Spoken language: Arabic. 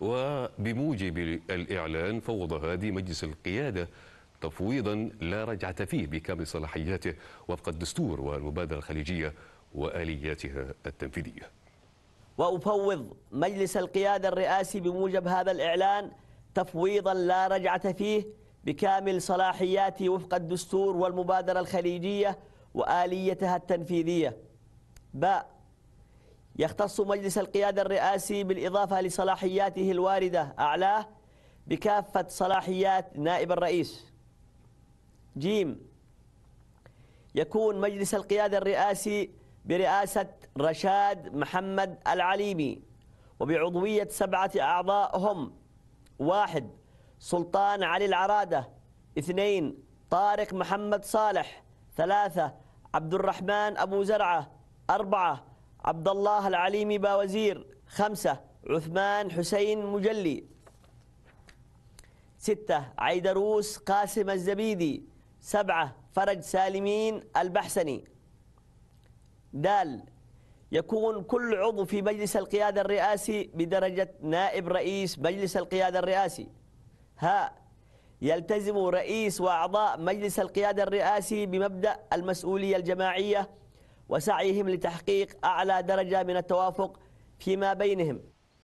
وبموجب الإعلان فوض هادي مجلس القيادة تفويضا لا رجعة فيه بكامل صلاحياته وفق الدستور والمبادرة الخليجية وآلياتها التنفيذية وأفوض مجلس القيادة الرئاسي بموجب هذا الإعلان تفويضا لا رجعة فيه بكامل صلاحياتي وفق الدستور والمبادرة الخليجية وآليتها التنفيذية باء يختص مجلس القيادة الرئاسي بالإضافة لصلاحياته الواردة أعلاه بكافة صلاحيات نائب الرئيس جيم يكون مجلس القيادة الرئاسي برئاسة رشاد محمد العليمي وبعضوية سبعة أعضاء هم واحد سلطان علي العرادة اثنين طارق محمد صالح ثلاثة عبد الرحمن أبو زرعة أربعة عبد الله العليمي باوزير خمسة عثمان حسين مجلي ستة عيدروس قاسم الزبيدي سبعة فرج سالمين البحسني دال يكون كل عضو في مجلس القيادة الرئاسي بدرجة نائب رئيس مجلس القيادة الرئاسي ها يلتزم رئيس وأعضاء مجلس القيادة الرئاسي بمبدأ المسؤولية الجماعية وسعيهم لتحقيق أعلى درجة من التوافق فيما بينهم